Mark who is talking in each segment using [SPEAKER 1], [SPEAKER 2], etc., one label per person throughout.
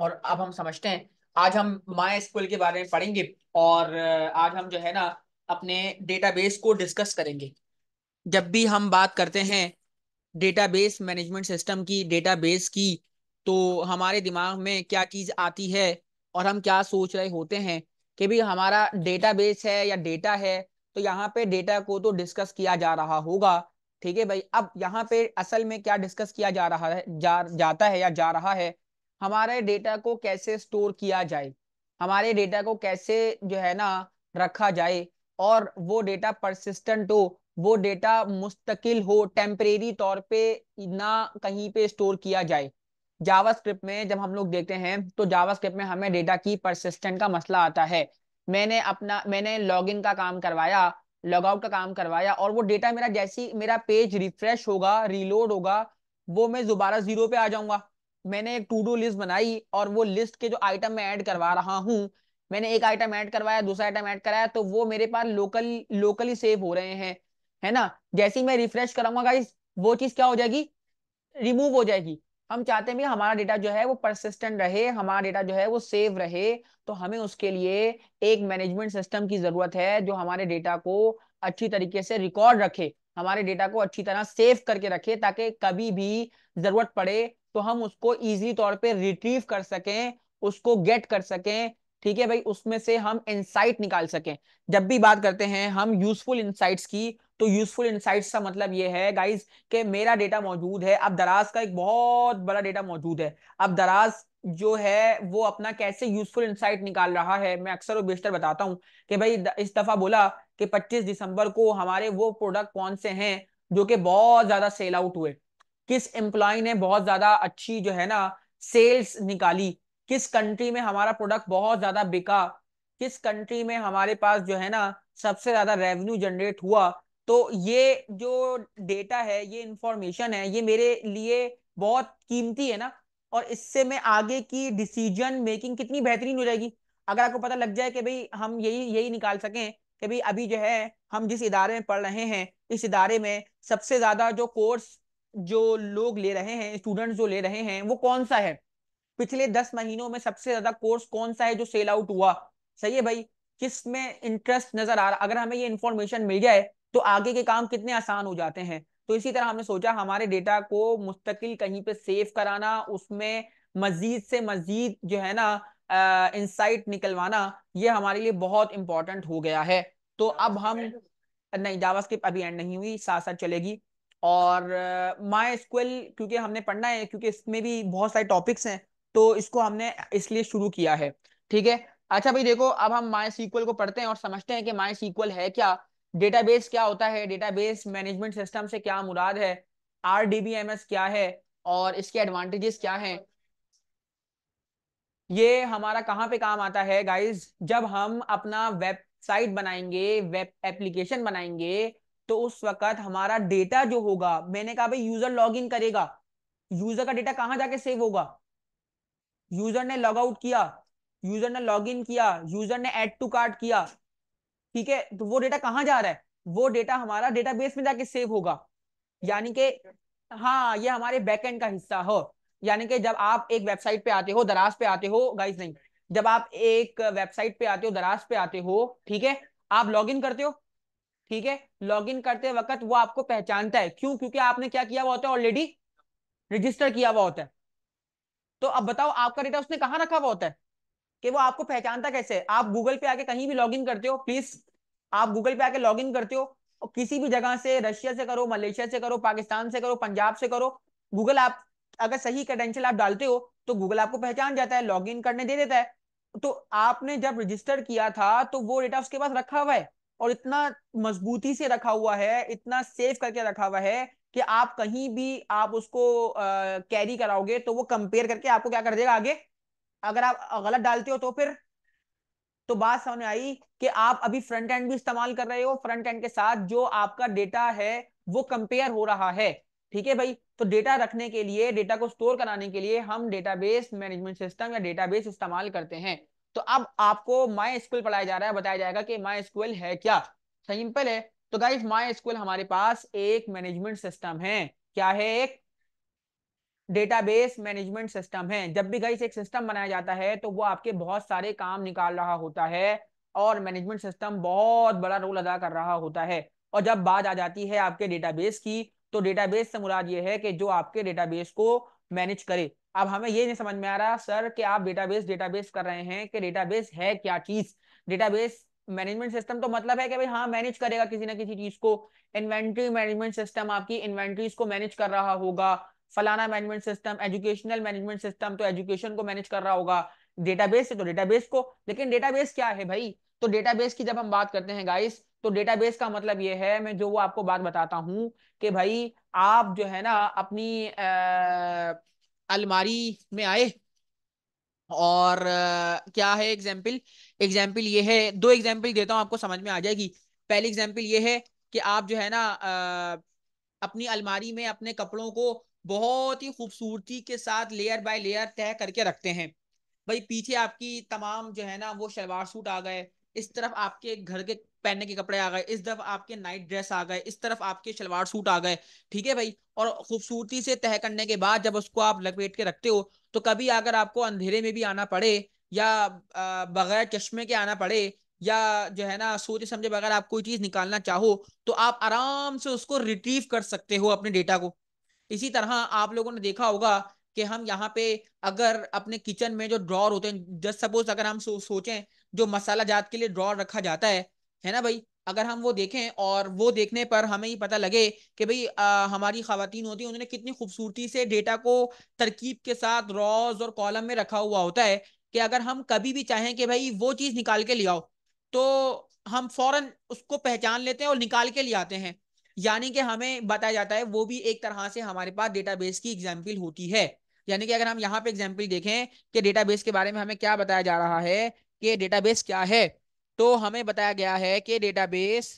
[SPEAKER 1] और अब हम समझते हैं आज हम माया स्कूल के बारे में पढ़ेंगे और आज हम जो है ना अपने डेटाबेस को डिस्कस करेंगे जब भी हम बात करते हैं डेटाबेस मैनेजमेंट सिस्टम की डेटाबेस की तो हमारे दिमाग में क्या चीज़ आती है और हम क्या सोच रहे होते हैं कि भी हमारा डेटाबेस है या डेटा है तो यहाँ पे डेटा को तो डिस्कस किया जा रहा होगा ठीक है भाई अब यहाँ पे असल में क्या डिस्कस किया जा रहा है जा जाता है या जा रहा है हमारे डेटा को कैसे स्टोर किया जाए हमारे डेटा को कैसे जो है ना रखा जाए और वो डेटा परसिस्टेंट हो वो डेटा मुस्तकिल हो टेम्परेरी तौर पे ना कहीं पे स्टोर किया जाए जावास्क्रिप्ट में जब हम लोग देखते हैं तो जावास्क्रिप्ट में हमें डेटा की परसिस्टेंट का मसला आता है मैंने अपना मैंने लॉगिन का काम करवाया लॉगआउट का काम करवाया और वो डेटा मेरा जैसी मेरा पेज रिफ्रेश होगा रीलोड होगा वो मैं दोबारा जीरो पे आ जाऊंगा मैंने एक टू डू लिस्ट बनाई और वो लिस्ट के जो आइटम मैं ऐड करवा रहा हूँ मैंने एक आइटम ऐड करवाया दूसरा आइटम ऐड कराया तो वो मेरे पास लोकल लोकली सेव हो रहे हैं है ना जैसे ही मैं रिफ्रेश करूंगा गाइस वो चीज क्या हो जाएगी रिमूव हो जाएगी हम चाहते हैं कि हमारा डेटा जो है वो परसिस्टेंट रहे हमारा डेटा जो है वो सेव रहे तो हमें उसके लिए एक मैनेजमेंट सिस्टम की जरूरत है जो हमारे डेटा को अच्छी तरीके से रिकॉर्ड रखे हमारे डेटा को अच्छी तरह सेव करके रखे ताकि कभी भी जरूरत पड़े तो हम उसको इजी तौर पे रिट्रीव कर सकें उसको गेट कर सकें ठीक है भाई उसमें से हम इंसाइट निकाल सकें जब भी बात करते हैं हम यूजफुल इंसाइट की तो यूजफुल इंसाइट का मतलब ये है गाइज के मेरा डेटा मौजूद है अब दराज का एक बहुत बड़ा डेटा मौजूद है अब दराज जो है वो अपना कैसे यूजफुल इंसाइट निकाल रहा है मैं अक्सर और बेशतर बताता हूँ कि भाई इस दफा बोला कि 25 दिसंबर को हमारे वो प्रोडक्ट कौन से हैं जो कि बहुत ज्यादा सेल आउट हुए किस एम्प्लॉय ने बहुत ज्यादा अच्छी जो है ना सेल्स निकाली किस कंट्री में हमारा प्रोडक्ट बहुत ज्यादा बिका किस कंट्री में हमारे पास जो है ना सबसे ज्यादा रेवेन्यू जनरेट हुआ तो ये जो डेटा है ये इंफॉर्मेशन है ये मेरे लिए बहुत कीमती है ना और इससे मैं आगे की डिसीजन मेकिंग कितनी बेहतरीन हो जाएगी अगर आपको पता लग जाए कि भाई हम यही यही निकाल सकें कि भाई अभी जो है हम जिस इदारे में पढ़ रहे हैं इस इदारे में सबसे ज्यादा जो कोर्स जो लोग ले रहे हैं स्टूडेंट्स जो ले रहे हैं वो कौन सा है पिछले दस महीनों में सबसे ज्यादा कोर्स कौन सा है जो सेल आउट हुआ सही है भाई किस में इंटरेस्ट नजर आ रहा अगर हमें ये इंफॉर्मेशन मिल जाए तो आगे के काम कितने आसान हो जाते हैं तो इसी तरह हमने सोचा हमारे डेटा को मुस्तकिल कहीं पे सेव कराना उसमें मजीद से मजीद जो है ना इंसाइट निकलवाना ये हमारे लिए बहुत इंपॉर्टेंट हो गया है तो अब हम नहीं जावास्क्रिप्ट अभी एंड नहीं हुई साथ साथ चलेगी और माई स्क्वल क्योंकि हमने पढ़ना है क्योंकि इसमें भी बहुत सारे टॉपिक्स हैं तो इसको हमने इसलिए शुरू किया है ठीक है अच्छा भाई देखो अब हम माई सीक्वल को पढ़ते हैं और समझते हैं कि माई सीक्वल है क्या डेटाबेस क्या होता है डेटाबेस मैनेजमेंट सिस्टम से क्या मुराद है आर क्या है और इसके एडवांटेजेस क्या हैं ये हमारा कहाँ पे काम आता है गाइज जब हम अपना वेबसाइट बनाएंगे वेब एप्लीकेशन बनाएंगे तो उस वक्त हमारा डेटा जो होगा मैंने कहा भाई यूजर लॉगिन करेगा यूजर का डेटा कहां जाके सेव होगा यूजर ने लॉग आउट किया यूजर ने लॉग इन किया यूजर ने एड टू कार्ड किया ठीक है तो वो डेटा कहां जा रहा है वो डेटा हमारा डेटाबेस में जाके सेव होगा यानी कि हाँ ये हमारे बैकएंड का हिस्सा हो यानी कि जब आप एक वेबसाइट पे आते हो दराज पे आते हो गाइस नहीं जब आप एक वेबसाइट पे आते हो दराज पे आते हो ठीक है आप लॉग इन करते हो ठीक है लॉग इन करते वक्त वो आपको पहचानता है क्यों क्योंकि आपने क्या किया हुआ होता है ऑलरेडी रजिस्टर किया हुआ होता है तो अब बताओ आपका डेटा उसने कहाँ रखा हुआ होता है कि वो आपको पहचानता कैसे आप गूगल पे आके कहीं भी लॉग इन करते हो प्लीज आप गूगल पे आके लॉग इन करते हो और किसी भी जगह से रशिया से करो मलेशिया से करो पाकिस्तान से करो पंजाब से करो गूगल आप अगर सही क्रेडेंशियल आप डालते हो तो गूगल आपको पहचान जाता है लॉग इन करने दे देता है तो आपने जब रजिस्टर किया था तो वो डेटा उसके पास रखा हुआ है और इतना मजबूती से रखा हुआ है इतना सेफ करके रखा हुआ है कि आप कहीं भी आप उसको कैरी कराओगे तो वो कंपेयर करके आपको क्या कर देगा आगे अगर आप गलत डालते हो तो फिर तो बात समझ में आई कि आप अभी फ्रंट एंड भी इस्तेमाल कर रहे हो फ्रंट एंड के साथ जो आपका डेटा है वो कंपेयर हो रहा है ठीक है भाई तो डेटा रखने के लिए डेटा को स्टोर कराने के लिए हम डेटाबेस मैनेजमेंट सिस्टम या डेटाबेस इस्तेमाल करते हैं तो अब आपको माई स्कूल पढ़ाया जा रहा है बताया जाएगा कि माई स्कूल है क्या सिंपल है तो गाइज माई स्कूल हमारे पास एक मैनेजमेंट सिस्टम है क्या है एक डेटाबेस मैनेजमेंट सिस्टम है जब भी गाइस एक सिस्टम बनाया जाता है तो वो आपके बहुत सारे काम निकाल रहा होता है और मैनेजमेंट सिस्टम बहुत बड़ा रोल अदा कर रहा होता है और जब बात आ जाती है आपके डेटाबेस की तो डेटाबेस से मुराद ये है कि जो आपके डेटाबेस को मैनेज करे अब हमें ये नहीं समझ में आ रहा सर कि आप डेटाबेस डेटाबेस कर रहे हैं कि डेटाबेस है क्या चीज डेटाबेस मैनेजमेंट सिस्टम तो मतलब है कि भाई हाँ मैनेज करेगा किसी ना किसी चीज को इन्वेंट्री मैनेजमेंट सिस्टम आपकी इन्वेंट्रीज को मैनेज कर रहा होगा फलाना management system educational management system तो एजुकेशन को मैनेज कर रहा होगा डेटाबेस है तो डेटाबेस को लेकिन डेटाबेस क्या है भाई तो डेटाबेस की जब हम बात करते हैं गाइस तो डेटाबेस का मतलब ये है मैं जो वो आपको बात बताता हूँ कि भाई आप जो है ना अपनी आ, अलमारी में आए और क्या है एग्जाम्पल एग्जाम्पल ये है दो एग्जाम्पल देता हूँ आपको समझ में आ जाएगी पहली एग्जाम्पल ये है कि आप जो है ना अपनी अलमारी में अपने कपड़ों को बहुत ही खूबसूरती के साथ लेयर बाय लेयर तय करके रखते हैं भाई पीछे आपकी तमाम जो है ना वो शलवार सूट आ गए इस तरफ आपके घर के पहनने के कपड़े आ गए इस तरफ आपके नाइट ड्रेस आ गए इस तरफ आपके शलवार सूट आ गए ठीक है भाई और खूबसूरती से तय करने के बाद जब उसको आप लपेट के रखते हो तो कभी अगर आपको अंधेरे में भी आना पड़े या बगैर चश्मे के आना पड़े या जो है ना सोचे समझे बगैर आप कोई चीज निकालना चाहो तो आप आराम से उसको रिट्रीव कर सकते हो अपने डेटा को इसी तरह आप लोगों ने देखा होगा कि हम यहाँ पे अगर अपने किचन में जो ड्रॉर होते हैं जस्ट सपोज अगर हम सो, सोचें जो मसाला जात के लिए ड्रॉर रखा जाता है है ना भाई अगर हम वो देखें और वो देखने पर हमें ही पता लगे कि भाई हमारी खातन होती हैं उन्होंने कितनी खूबसूरती से डेटा को तरकीब के साथ रॉज और कॉलम में रखा हुआ होता है कि अगर हम कभी भी चाहें कि भाई वो चीज़ निकाल के ले आओ तो हम फौरन उसको पहचान लेते हैं और निकाल के ले आते हैं यानी कि हमें बताया जाता है वो भी एक तरह से हमारे पास डेटाबेस की एग्जाम्पल होती है यानी कि अगर हम यहाँ पे एग्जाम्पल देखें कि डेटाबेस के बारे में हमें क्या बताया जा रहा है कि डेटाबेस क्या है तो हमें बताया गया है कि database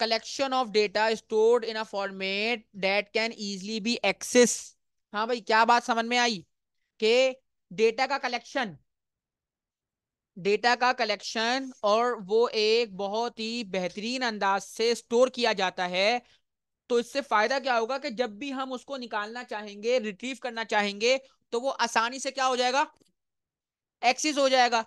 [SPEAKER 1] collection of data stored in a format that can easily be access हाँ भाई क्या बात समझ में आई कि डेटा का कलेक्शन डेटा का कलेक्शन और वो एक बहुत ही बेहतरीन अंदाज से स्टोर किया जाता है तो इससे फायदा क्या होगा कि जब भी हम उसको निकालना चाहेंगे रिट्रीव करना चाहेंगे तो वो आसानी से क्या हो जाएगा एक्सिस हो जाएगा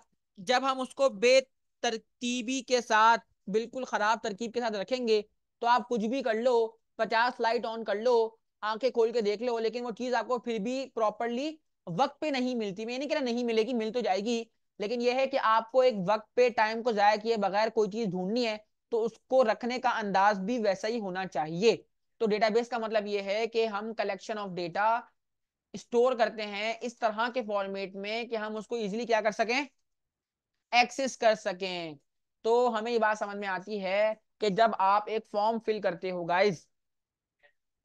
[SPEAKER 1] जब हम उसको बेतरतीबी के साथ बिल्कुल खराब तरकीब के साथ रखेंगे तो आप कुछ भी कर लो पचास लाइट ऑन कर लो आंखें खोल के देख लो लेकिन वो चीज आपको फिर भी प्रॉपरली वक्त पे नहीं मिलती मैं नहीं कह रहा नहीं मिलेगी मिल तो जाएगी लेकिन यह है कि आपको एक वक्त पे टाइम को जाया किए बगैर कोई चीज ढूंढनी है तो उसको रखने का अंदाज भी वैसा ही होना चाहिए तो डेटाबेस का मतलब ये है कि हम कलेक्शन ऑफ डेटा स्टोर करते हैं इस तरह के फॉर्मेट में कि हम उसको इजीली क्या कर सकें एक्सेस कर सकें तो हमें ये बात समझ में आती है कि जब आप एक फॉर्म फिल करते हो गाइज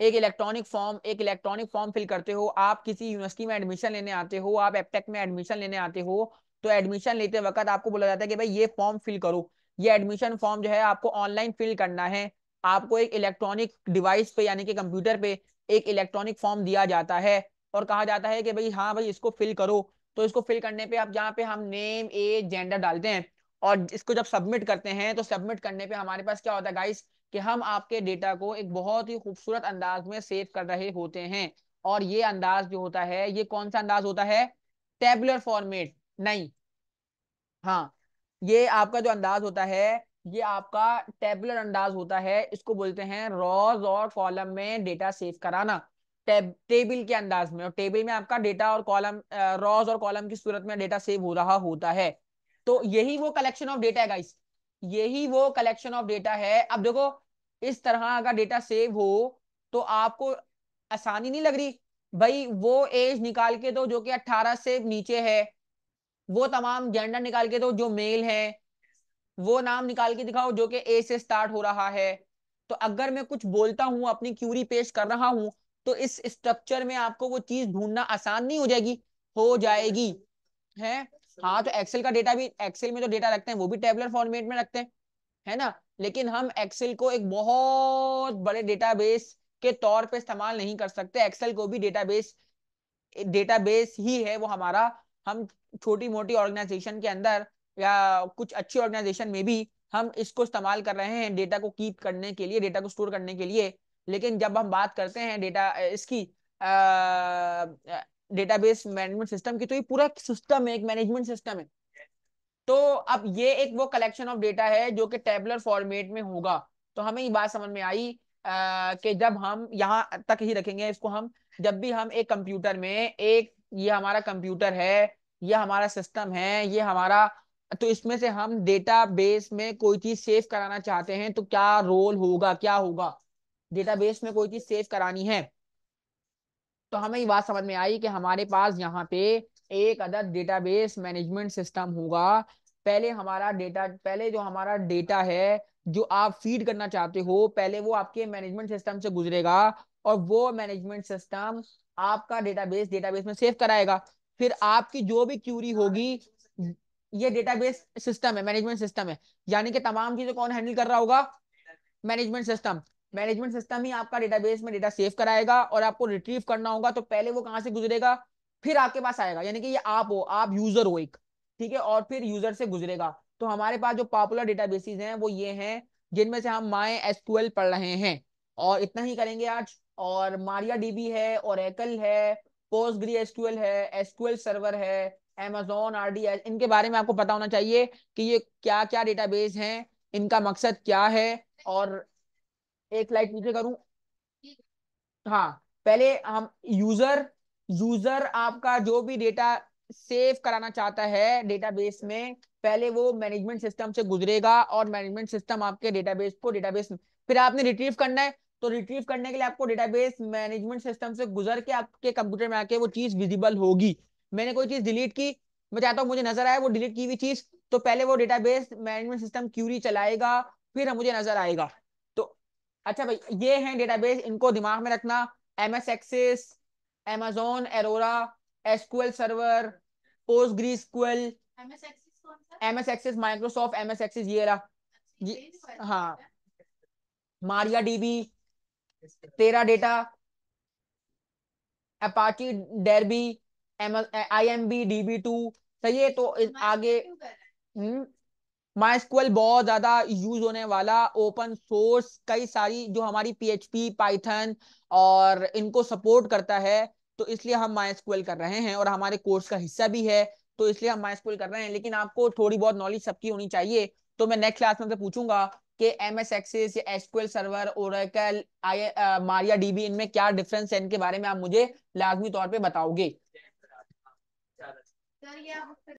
[SPEAKER 1] एक इलेक्ट्रॉनिक फॉर्म एक इलेक्ट्रॉनिक फॉर्म फिल करते हो आप किसी यूनिवर्सिटी में एडमिशन लेने आते हो आप एपटेक में एडमिशन लेने आते हो तो एडमिशन लेते वक्त आपको बोला जाता है कि भाई ये फॉर्म फिल करो ये एडमिशन फॉर्म जो है आपको ऑनलाइन फिल करना है आपको एक इलेक्ट्रॉनिक डिवाइस पे यानी कि कंप्यूटर पे एक इलेक्ट्रॉनिक फॉर्म दिया जाता है और कहा जाता है कि भाई हाँ भाई इसको फिल करो तो इसको फिल करने पे आप जहाँ पे हम नेम एज जेंडर डालते हैं और इसको जब सबमिट करते हैं तो सबमिट करने पे हमारे पास क्या होता है गाइस कि हम आपके डेटा को एक बहुत ही खूबसूरत अंदाज में सेव कर रहे होते हैं और ये अंदाज जो होता है ये कौन सा अंदाज होता है टेबुलर फॉर्मेट नहीं हाँ ये आपका जो अंदाज होता है ये आपका टेबुलर अंदाज होता है इसको बोलते हैं रॉज और कॉलम में डेटा सेव कराना टेबल के अंदाज में और टेबल में आपका डेटा और कॉलम रॉज और कॉलम की सूरत में डेटा सेव हो रहा होता है तो यही वो कलेक्शन ऑफ डेटा है गाइस यही वो कलेक्शन ऑफ डेटा है अब देखो इस तरह का डेटा सेव हो तो आपको आसानी नहीं लग रही भाई वो एज निकाल के दो जो कि 18 से नीचे है वो तमाम जेंडर निकाल के दो जो मेल है वो नाम निकाल के दिखाओ जो कि ए से स्टार्ट हो रहा है तो अगर मैं कुछ बोलता हूँ अपनी क्यूरी पेश कर रहा हूँ तो इस स्ट्रक्चर में आपको वो चीज ढूंढना आसान नहीं हो जाएगी हो जाएगी है हाँ तो एक्सेल का डेटा भी एक्सेल में तो डेटा रखते हैं वो भी टेबलर फॉर्मेट में रखते हैं है ना लेकिन हम एक्सेल को एक बहुत बड़े डेटाबेस के तौर पे इस्तेमाल नहीं कर सकते एक्सेल को भी डेटाबेस डेटाबेस ही है वो हमारा हम छोटी मोटी ऑर्गेनाइजेशन के अंदर या कुछ अच्छी ऑर्गेनाइजेशन में भी हम इसको इस्तेमाल कर रहे हैं डेटा को कीप करने के लिए डेटा को स्टोर करने के लिए लेकिन जब हम बात करते हैं डेटा इसकी डेटाबेस मैनेजमेंट सिस्टम की तो ये पूरा सिस्टम है एक मैनेजमेंट सिस्टम है तो अब ये एक वो कलेक्शन ऑफ डेटा है जो कि टेबलर फॉर्मेट में होगा तो हमें ये बात समझ में आई कि जब हम यहाँ तक ही रखेंगे इसको हम जब भी हम एक कंप्यूटर में एक ये हमारा कंप्यूटर है ये हमारा सिस्टम है ये हमारा तो इसमें से हम डेटाबेस में कोई चीज सेव कराना चाहते हैं तो क्या रोल होगा क्या होगा डेटाबेस में कोई चीज सेव करानी है तो हमें ये बात समझ में आई कि हमारे पास यहाँ पे एक अदद डेटाबेस मैनेजमेंट सिस्टम होगा पहले हमारा डेटा पहले जो हमारा डेटा है जो आप फीड करना चाहते हो पहले वो आपके मैनेजमेंट सिस्टम से गुजरेगा और वो मैनेजमेंट सिस्टम आपका डेटाबेस डेटाबेस में सेव कराएगा फिर आपकी जो भी क्यूरी होगी ये डेटाबेस सिस्टम है मैनेजमेंट सिस्टम है यानी कि तमाम चीजें कौन हैंडल कर रहा होगा मैनेजमेंट सिस्टम मैनेजमेंट सिस्टम ही आपका डेटाबेस में डेटा सेव कराएगा और आपको रिट्रीव करना होगा तो पहले वो कहां से गुजरेगा फिर आपके पास आएगा यानी कि ये आप हो आप यूजर हो एक ठीक है और फिर यूजर से गुजरेगा तो हमारे पास जो पॉपुलर डेटाबेसिस हैं वो ये हैं जिनमें से हम माए एसक्यूएल पढ़ रहे हैं और इतना ही करेंगे आज और मारिया डीबी है और एकल है पोस्ट ग्री एसक्यूएल है एसक्यूएल सर्वर है एमेजोन आरडीएस इनके बारे में आपको पता होना चाहिए कि ये क्या क्या डेटाबेस है इनका मकसद क्या है और एक लाइट नीचे करूं हाँ पहले हम यूजर यूजर आपका जो भी डेटा सेव कराना चाहता है डेटाबेस में पहले वो मैनेजमेंट सिस्टम से गुजरेगा और मैनेजमेंट सिस्टम आपके डेटाबेस को डेटाबेस फिर आपने रिट्रीव करना है तो रिट्रीव करने के लिए आपको डेटाबेस मैनेजमेंट सिस्टम से गुजर के आपके कंप्यूटर में आके वो चीज विजिबल होगी मैंने कोई चीज डिलीट की मैं चाहता हूँ मुझे नजर आया वो डिलीट की हुई चीज तो पहले वो डेटाबेस मैनेजमेंट सिस्टम क्यूरी चलाएगा फिर मुझे नजर आएगा तो अच्छा भाई ये है डेटाबेस इनको दिमाग में रखना M S Access Amazon Aurora SQL server PostgreSQL M S Access Microsoft M S Access ये रहा अच्छा, हाँ Maria DB Teradata Apache Derby I M B D B two सही है तो आगे हम्म, माई बहुत ज्यादा यूज होने वाला ओपन सोर्स कई सारी जो हमारी पीएचपी पाइथन और इनको सपोर्ट करता है तो इसलिए हम माई कर रहे हैं और हमारे कोर्स का हिस्सा भी है तो इसलिए हम माई कर रहे हैं लेकिन आपको थोड़ी बहुत नॉलेज सबकी होनी चाहिए तो मैं नेक्स्ट क्लास में पूछूंगा कि एम एस एक्सेस या SQL server Oracle I Maria DB इनमें क्या डिफरेंस है इनके बारे में आप मुझे लाजमी तौर पर बताओगे सर ये आप